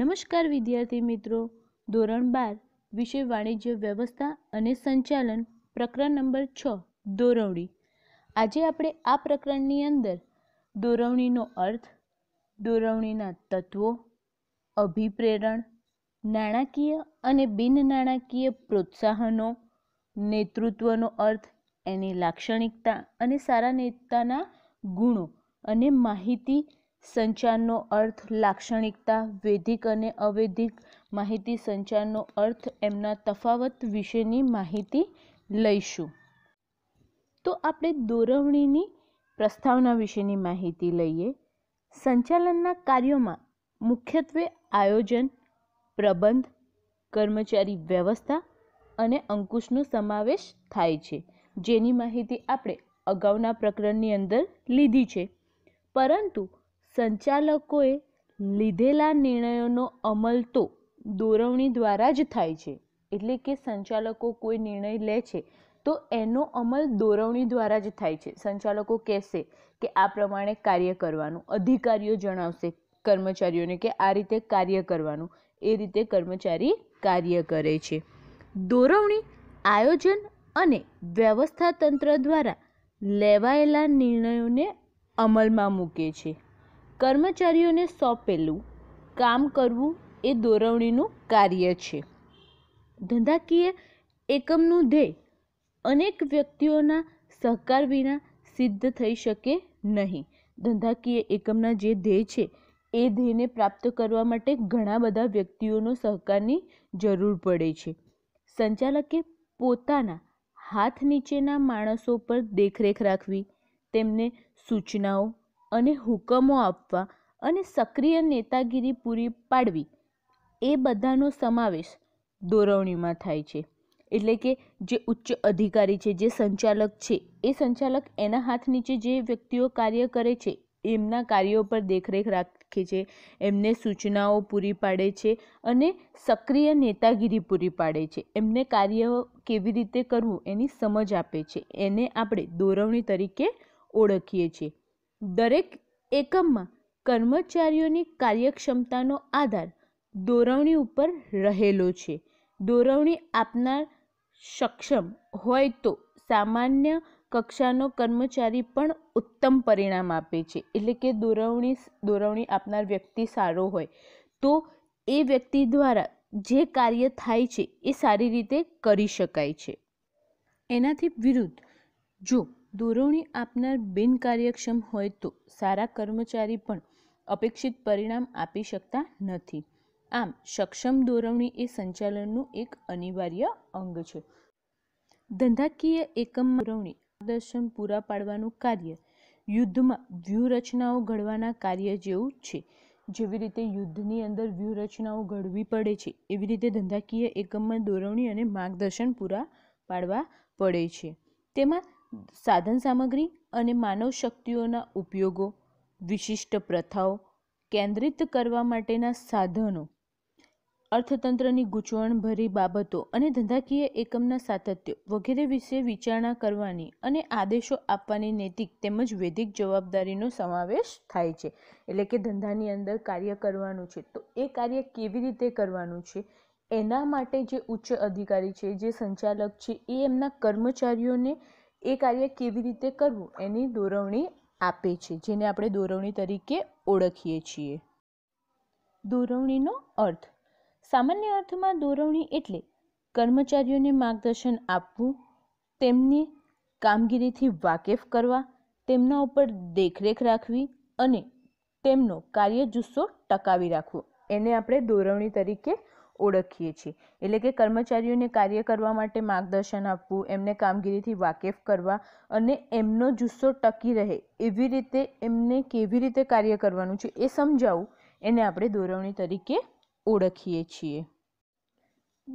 નમસ્કાર વિદ્યાર્થી મિત્રો ધોરણ બાર વિષય વાણિજ્ય વ્યવસ્થા અને સંચાલન પ્રકરણ નંબર છ દોરવણી આજે આપણે આ પ્રકરણની અંદર દોરવણીનો અર્થ દોરવણીના તત્વો અભિપ્રેરણ નાણાકીય અને બિન નાણાકીય પ્રોત્સાહનો નેતૃત્વનો અર્થ એની લાક્ષણિકતા અને સારા નેતાના ગુણો અને માહિતી સંચારનો અર્થ લાક્ષણિકતા વૈદિક અને અવૈધિક માહિતી સંચારનો અર્થ એમના તફાવત વિશેની માહિતી લઈશું તો આપણે દોરવણીની પ્રસ્તાવના વિશેની માહિતી લઈએ સંચાલનના કાર્યોમાં મુખ્યત્વે આયોજન પ્રબંધ કર્મચારી વ્યવસ્થા અને અંકુશનો સમાવેશ થાય છે જેની માહિતી આપણે અગાઉના પ્રકરણની અંદર લીધી છે પરંતુ સંચાલકોએ લીધેલા નિર્ણયોનો અમલ તો દોરવણી દ્વારા જ થાય છે એટલે કે સંચાલકો કોઈ નિર્ણય લે છે તો એનો અમલ દોરવણી દ્વારા જ થાય છે સંચાલકો કહેશે કે આ પ્રમાણે કાર્ય કરવાનું અધિકારીઓ જણાવશે કર્મચારીઓને કે આ રીતે કાર્ય કરવાનું એ રીતે કર્મચારી કાર્ય કરે છે દોરવણી આયોજન અને વ્યવસ્થા તંત્ર દ્વારા લેવાયેલા નિર્ણયોને અમલમાં મૂકે છે કર્મચારીઓને સોંપેલું કામ કરવું એ દોરવણીનું કાર્ય છે ધંધાકીય એકમનું ધ્યેય અનેક વ્યક્તિઓના સહકાર વિના સિદ્ધ થઈ શકે નહીં ધંધાકીય એકમના જે ધ્યેય છે એ ધ્યેયને પ્રાપ્ત કરવા માટે ઘણા બધા વ્યક્તિઓનો સહકારની જરૂર પડે છે સંચાલકે પોતાના હાથ નીચેના માણસો પર દેખરેખ રાખવી તેમને સૂચનાઓ અને હુકમો આપવા અને સક્રિય નેતાગીરી પૂરી પાડવી એ બધાનો સમાવેશ દોરવણીમાં થાય છે એટલે કે જે ઉચ્ચ અધિકારી છે જે સંચાલક છે એ સંચાલક એના હાથ નીચે જે વ્યક્તિઓ કાર્ય કરે છે એમના કાર્યો પર દેખરેખ રાખે છે એમને સૂચનાઓ પૂરી પાડે છે અને સક્રિય નેતાગીરી પૂરી પાડે છે એમને કાર્ય કેવી રીતે કરવું એની સમજ આપે છે એને આપણે દોરવણી તરીકે ઓળખીએ છીએ દરેક એકમમાં કર્મચારીઓની કાર્યક્ષમતાનો આધાર દોરવણી ઉપર રહેલો છે દોરવણી આપનાર સક્ષમ હોય તો સામાન્ય કક્ષાનો કર્મચારી પણ ઉત્તમ પરિણામ આપે છે એટલે કે દોરવણી દોરવણી આપનાર વ્યક્તિ સારો હોય તો એ વ્યક્તિ દ્વારા જે કાર્ય થાય છે એ સારી રીતે કરી શકાય છે એનાથી વિરુદ્ધ જો દૂરવણી આપનાર બિનકાર્યક્ષમ હોય તો સારા કર્મચારી પણ અપેક્ષિત પરિણામ આપી શકતા નથી આમ સક્ષમ દોરવણી એ સંચાલનનું એક અનિવાર્ય અંગ છે ધંધાકીય એકમ દોરવણી દર્શન પૂરા પાડવાનું કાર્ય યુદ્ધમાં વ્યૂહરચનાઓ ઘડવાના કાર્ય જેવું છે જેવી રીતે યુદ્ધની અંદર વ્યૂહરચનાઓ ઘડવી પડે છે એવી રીતે ધંધાકીય એકમમાં દોરવણી અને માર્ગદર્શન પૂરા પાડવા પડે છે તેમાં સાધન સામગ્રી અને માનવ શક્તિઓના ઉપયોગો વિશિષ્ટ પ્રથાઓ કેન્દ્રિત કરવા માટેના સાધનો અર્થતંત્રની ગૂંચવણભરી બાબતો અને ધંધાકીય એકમના સાતત્ય વગેરે વિશે વિચારણા કરવાની અને આદેશો આપવાની નૈતિક તેમજ વૈદિક જવાબદારીનો સમાવેશ થાય છે એટલે કે ધંધાની અંદર કાર્ય કરવાનું છે તો એ કાર્ય કેવી રીતે કરવાનું છે એના માટે જે ઉચ્ચ અધિકારી છે જે સંચાલક છે એ એમના કર્મચારીઓને એ કાર્ય કેવી રીતે કરવું એની દોરવણી આપે છે જેને આપણે દોરવણી તરીકે ઓળખીએ છીએ દોરવણીનો અર્થ સામાન્ય અર્થમાં દોરવણી એટલે કર્મચારીઓને માર્ગદર્શન આપવું તેમની કામગીરીથી વાકેફ કરવા તેમના ઉપર દેખરેખ રાખવી અને તેમનો કાર્ય જુસ્સો ટકાવી રાખવો એને આપણે દોરવણી તરીકે ઓળખીએ છીએ એટલે કે કર્મચારીઓને કાર્ય કરવા માટે માર્ગદર્શન આપવું એમને કામગીરીથી વાકેફ કરવા અને એમનો જુસ્સો ટકી રહે એવી રીતે એમને કેવી રીતે કાર્ય કરવાનું છે એ સમજાવવું એને આપણે દોરવણી તરીકે ઓળખીએ છીએ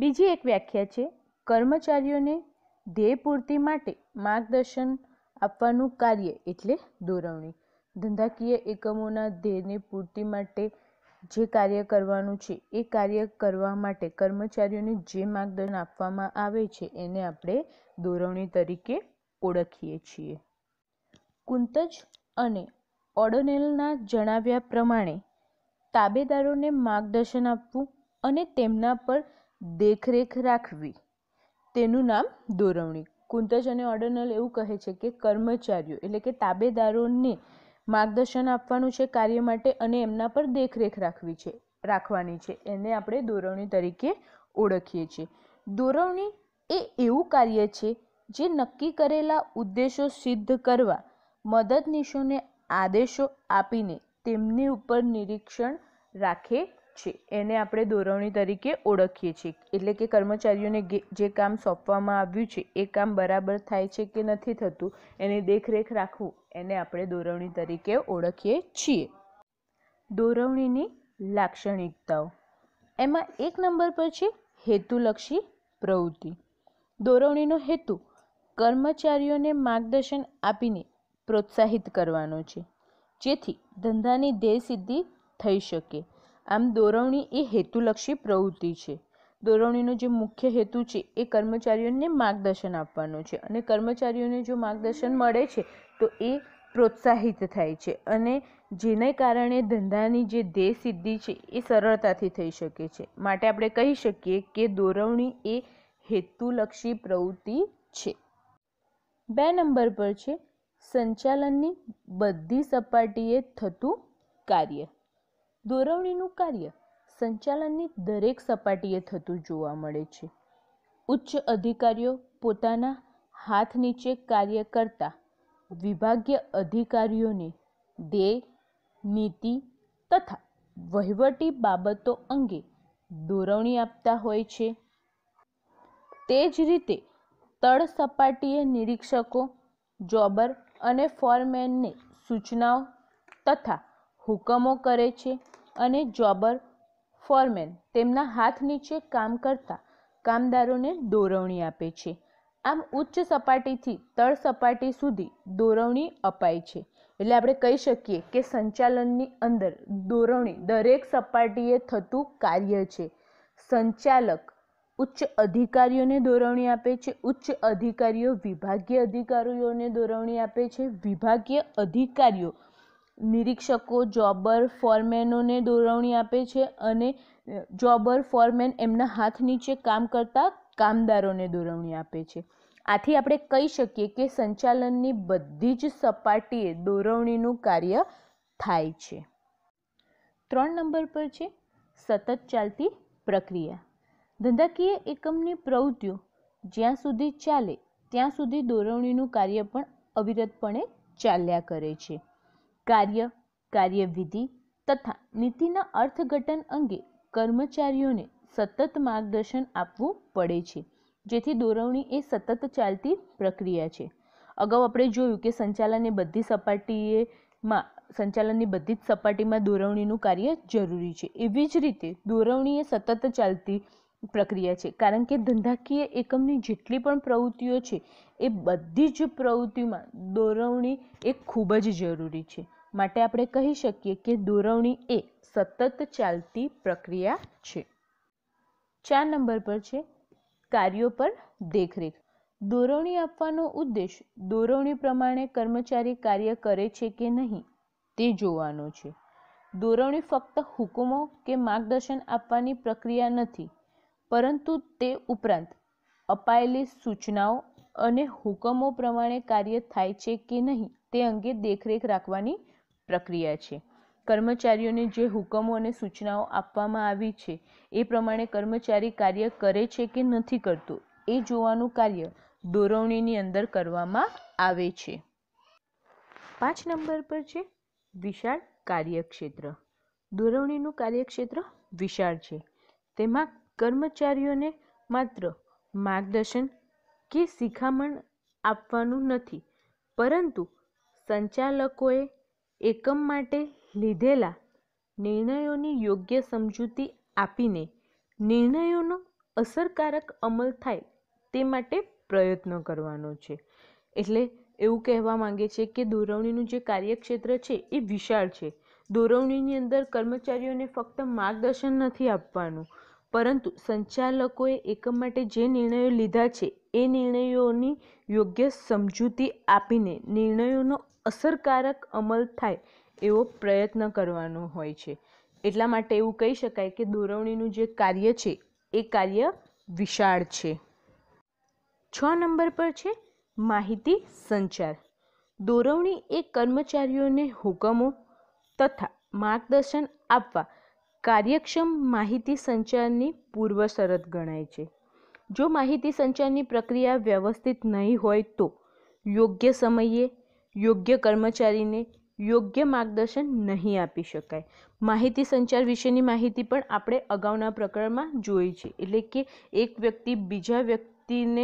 બીજી એક વ્યાખ્યા છે કર્મચારીઓને ધ્યેય પૂર્તિ માટે માર્ગદર્શન આપવાનું કાર્ય એટલે દોરવણી ધંધાકીય એકમોના ધ્યેયની પૂર્તિ માટે જે કાર્ય કરવાનું છે એ કાર્ય કરવા માટે કર્મચારીઓને જે માર્ગદર્શન આપવામાં આવે છે એને આપણે દોરવણી તરીકે ઓળખીએ છીએ કુંતજ અને ઓડોનેલના જણાવ્યા પ્રમાણે તાબેદારોને માર્ગદર્શન આપવું અને તેમના પર દેખરેખ રાખવી તેનું નામ દોરવણી કુંતજ અને ઓડોનેલ એવું કહે છે કે કર્મચારીઓ એટલે કે તાબેદારોને માર્ગદર્શન આપવાનું છે કાર્ય માટે અને એમના પર દેખરેખ રાખવી છે રાખવાની છે એને આપણે દોરવણી તરીકે ઓળખીએ છીએ દોરવણી એ એવું કાર્ય છે જે નક્કી કરેલા ઉદ્દેશો સિદ્ધ કરવા મદદનીશોને આદેશો આપીને તેમની ઉપર નિરીક્ષણ રાખે છે એને આપણે દોરવણી તરીકે ઓળખીએ છીએ એટલે કે કર્મચારીઓને જે કામ સોંપવામાં આવ્યું છે એ કામ બરાબર થાય છે કે નથી થતું એની દેખરેખ રાખવું એને આપણે દોરવણી તરીકે ઓળખીએ છીએ દોરવણીની લાક્ષણિકતાઓ એમાં એક નંબર પર છે હેતુલક્ષી પ્રવૃત્તિ દોરવણીનો હેતુ કર્મચારીઓને માર્ગદર્શન આપીને પ્રોત્સાહિત કરવાનો છે જેથી ધંધાની ધ્યેય સિદ્ધિ થઈ શકે આમ દોરવણી એ હેતુલક્ષી પ્રવૃત્તિ છે દોરવણીનો જે મુખ્ય હેતુ છે એ કર્મચારીઓને માર્ગદર્શન આપવાનો છે અને કર્મચારીઓને જો માર્ગદર્શન મળે છે તો એ પ્રોત્સાહિત થાય છે અને જેને કારણે ધંધાની જે ધ્યેય સિદ્ધિ છે એ સરળતાથી થઈ શકે છે માટે આપણે કહી શકીએ કે દોરવણી એ હેતુલક્ષી પ્રવૃત્તિ છે બે નંબર પર છે સંચાલનની બધી સપાટીએ થતું કાર્ય દોરવણીનું કાર્ય સંચાલનની દરેક સપાટીએ થતું જોવા મળે છે ઉચ્ચ અધિકારીઓ પોતાના હાથ નીચે કાર્ય કરતા વિભાગીય અધિકારીઓને ધ્યેય નીતિ તથા વહીવટી બાબતો અંગે દોરવણી આપતા હોય છે તે જ રીતે તળ સપાટીએ નિરીક્ષકો જોબર અને ફોરમેનને સૂચનાઓ તથા હુકમો કરે છે અને જોબર ફોરમેન તેમના હાથ નીચે કામ કરતા કામદારોને દોરવણી આપે છે આમ ઉચ્ચ સપાટીથી તળ સપાટી સુધી દોરવણી અપાય છે એટલે આપણે કહી શકીએ કે સંચાલનની અંદર દોરવણી દરેક સપાટીએ થતું કાર્ય છે સંચાલક ઉચ્ચ અધિકારીઓને દોરવણી આપે છે ઉચ્ચ અધિકારીઓ વિભાગીય અધિકારીઓને દોરવણી આપે છે વિભાગીય અધિકારીઓ નિરીક્ષકો જોબર ફોરમેનોને દોરવણી આપે છે અને જોબર ફોરમેન એમના હાથ નીચે કામ કરતા કામદારોને દોરવણી આપે છે આથી આપણે કહી શકીએ કે સંચાલનની બધી જ સપાટીએ દોરવણીનું કાર્ય થાય છે ત્રણ નંબર પર છે સતત ચાલતી પ્રક્રિયા ધંધાકીય એકમની પ્રવૃત્તિઓ જ્યાં સુધી ચાલે ત્યાં સુધી દોરવણીનું કાર્ય પણ અવિરતપણે ચાલ્યા કરે છે કાર્ય કાર્યવિધિ તથા નીતિના અર્થઘટન અંગે કર્મચારીઓને સતત માર્ગદર્શન આપવું પડે છે જેથી દોરવણી એ સતત ચાલતી પ્રક્રિયા છે અગાઉ આપણે જોયું કે સંચાલનની બધી સપાટીએમાં સંચાલનની બધી જ સપાટીમાં દોરવણીનું કાર્ય જરૂરી છે એવી જ રીતે દોરવણી એ સતત ચાલતી પ્રક્રિયા છે કારણ કે ધંધાકીય એકમની જેટલી પણ પ્રવૃત્તિઓ છે એ બધી જ પ્રવૃત્તિમાં દોરવણી એ ખૂબ જ જરૂરી છે માટે આપણે કહી શકીએ કે દોરવણી એ સતત ચાલતી પ્રક્રિયા છે ચાર નંબર પર છે કાર્યો પર દેખરેખ દોરવણી આપવાનો ઉદ્દેશ દોરવણી પ્રમાણે કર્મચારી કાર્ય કરે છે કે નહીં તે જોવાનો છે દોરવણી ફક્ત હુકમો કે માર્ગદર્શન આપવાની પ્રક્રિયા નથી પરંતુ તે ઉપરાંત અપાયેલી સૂચનાઓ અને હુકમો પ્રમાણે કાર્ય થાય છે કે નહીં તે અંગે દેખરેખ રાખવાની પ્રક્રિયા છે કર્મચારીઓને જે હુકમો અને સૂચનાઓ આપવામાં આવી છે એ પ્રમાણે કર્મચારી કાર્ય કરે છે કે નથી કરતું એ જોવાનું કાર્ય દોરવણીની અંદર કરવામાં આવે છે પાંચ નંબર પર છે વિશાળ કાર્યક્ષેત્ર દોરવણીનું કાર્યક્ષેત્ર વિશાળ છે તેમાં કર્મચારીઓને માત્ર માર્ગદર્શન કે શિખામણ આપવાનું નથી પરંતુ સંચાલકોએ એકમ માટે લીધેલા નિર્ણયોની યોગ્ય સમજૂતી આપીને નિર્ણયોનો અસરકારક અમલ થાય તે માટે પ્રયત્ન કરવાનો છે એટલે એવું કહેવા માંગે છે કે દોરવણીનું જે કાર્યક્ષેત્ર છે એ વિશાળ છે દોરવણીની અંદર કર્મચારીઓને ફક્ત માર્ગદર્શન નથી આપવાનું પરંતુ સંચાલકોએ એકમ માટે જે નિર્ણયો લીધા છે એ નિર્ણયોની યોગ્ય સમજૂતી આપીને નિર્ણયોનો અસરકારક અમલ થાય એવો પ્રયત્ન કરવાનો હોય છે એટલા માટે એવું કહી શકાય કે દોરવણીનું જે કાર્ય છે એ કાર્ય વિશાળ છે છ નંબર પર છે માહિતી સંચાર દોરવણી એ કર્મચારીઓને હુકમો તથા માર્ગદર્શન આપવા કાર્યક્ષમ માહિતી સંચારની પૂર્વ શરત ગણાય છે જો માહિતી સંચારની પ્રક્રિયા વ્યવસ્થિત નહીં હોય તો યોગ્ય સમયે યોગ્ય કર્મચારીને યોગ્ય માર્ગદર્શન નહીં આપી શકાય માહિતી સંચાર વિશેની માહિતી પણ આપણે અગાઉના પ્રકરણમાં જોઈ છે એટલે કે એક વ્યક્તિ બીજા વ્યક્તિને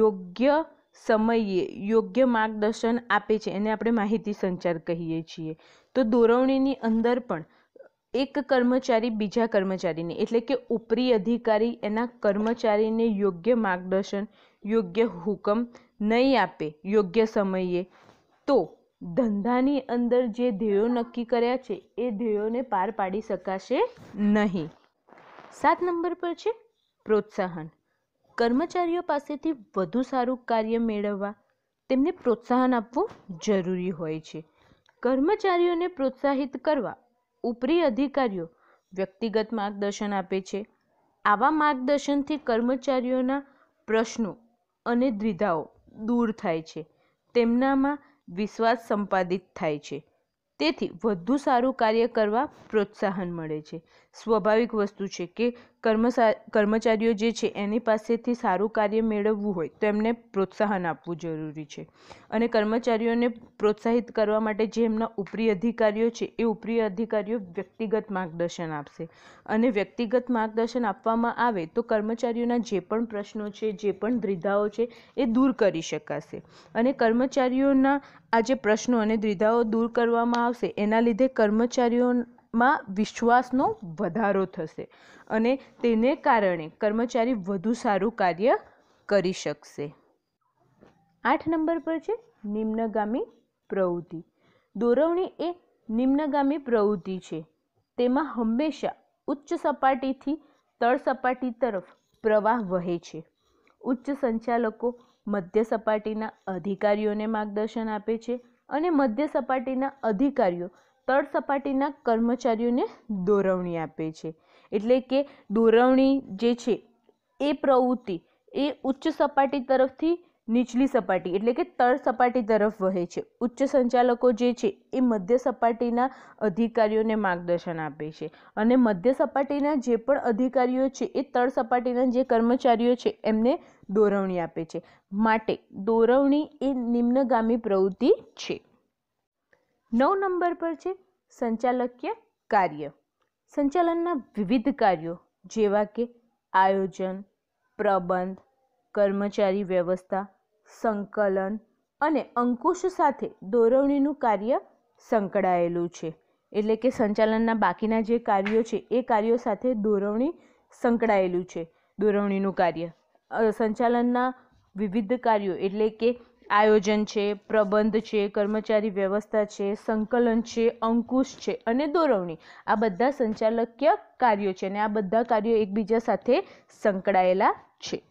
યોગ્ય સમયે યોગ્ય માર્ગદર્શન આપે છે એને આપણે માહિતી સંચાર કહીએ છીએ તો દોરવણીની અંદર પણ એક કર્મચારી બીજા કર્મચારીને એટલે કે ઉપરી અધિકારી એના કર્મચારીને યોગ્ય માર્ગદર્શન યોગ્ય હુકમ નહીં આપે યોગ્ય સમયે તો ધંધાની અંદર જે ધ્યેયો નક્કી કર્યા છે એ ધ્યેયોને પાર પાડી શકાશે નહીં સાત નંબર પર છે પ્રોત્સાહન કર્મચારીઓ પાસેથી વધુ સારું કાર્ય મેળવવા તેમને પ્રોત્સાહન આપવું જરૂરી હોય છે કર્મચારીઓને પ્રોત્સાહિત કરવા ઉપરી અધિકારીઓ વ્યક્તિગત માર્ગદર્શન આપે છે આવા માર્ગદર્શનથી કર્મચારીઓના પ્રશ્નો અને દ્વિધાઓ દૂર થાય છે તેમનામાં વિશ્વાસ સંપાદિત થાય છે તેથી વધુ સારું કાર્ય કરવા પ્રોત્સાહન મળે છે સ્વાભાવિક વસ્તુ છે કે કર્મચારીઓ જે છે એની પાસેથી સારું કાર્ય મેળવવું હોય તો એમને પ્રોત્સાહન આપવું જરૂરી છે અને કર્મચારીઓને પ્રોત્સાહિત કરવા માટે જે એમના ઉપરી અધિકારીઓ છે એ ઉપરી અધિકારીઓ વ્યક્તિગત માર્ગદર્શન આપશે અને વ્યક્તિગત માર્ગદર્શન આપવામાં આવે તો કર્મચારીઓના જે પણ પ્રશ્નો છે જે પણ દ્વિધાઓ છે એ દૂર કરી શકાશે અને કર્મચારીઓના આ જે પ્રશ્નો અને દ્વિધાઓ દૂર કરવામાં આવશે એના લીધે કર્મચારીઓમાં વિશ્વાસનો વધારો થશે અને તેને કારણે કર્મચારી વધુ સારું કાર્ય કરી શકશે આઠ નંબર પર છે નિમ્નગામી પ્રવૃત્તિ દોરવણી એ નિમ્નગામી પ્રવૃત્તિ છે તેમાં હંમેશા ઉચ્ચ સપાટીથી તળ સપાટી તરફ પ્રવાહ વહે છે ઉચ્ચ સંચાલકો મધ્ય સપાટીના અધિકારીઓને માર્ગદર્શન આપે છે અને મધ્ય સપાટીના અધિકારીઓ તળ સપાટીના કર્મચારીઓને દોરવણી આપે છે એટલે કે દોરવણી જે છે એ પ્રવૃત્તિ એ ઉચ્ચ સપાટી તરફથી નીચલી સપાટી એટલે કે તળ સપાટી તરફ વહે છે ઉચ્ચ સંચાલકો જે છે એ મધ્ય સપાટીના અધિકારીઓને માર્ગદર્શન આપે છે અને મધ્ય સપાટીના જે પણ અધિકારીઓ છે એ તળ સપાટીના જે કર્મચારીઓ છે એમને દોરવણી આપે છે માટે દોરવણી એ નિમ્નગામી પ્રવૃત્તિ છે નવ નંબર પર છે સંચાલકીય કાર્ય સંચાલનના વિવિધ કાર્યો જેવા કે આયોજન પ્રબંધ કર્મચારી વ્યવસ્થા સંકલન અને અંકુશ સાથે દોરવણીનું કાર્ય સંકળાયેલું છે એટલે કે સંચાલનના બાકીના જે કાર્યો છે એ કાર્યો સાથે દોરવણી સંકળાયેલું છે દોરવણીનું કાર્ય સંચાલનના વિવિધ કાર્યો એટલે કે આયોજન છે પ્રબંધ છે કર્મચારી વ્યવસ્થા છે સંકલન છે અંકુશ છે અને દોરવણી આ બધા સંચાલકીય કાર્યો છે અને આ બધા કાર્યો એકબીજા સાથે સંકળાયેલા છે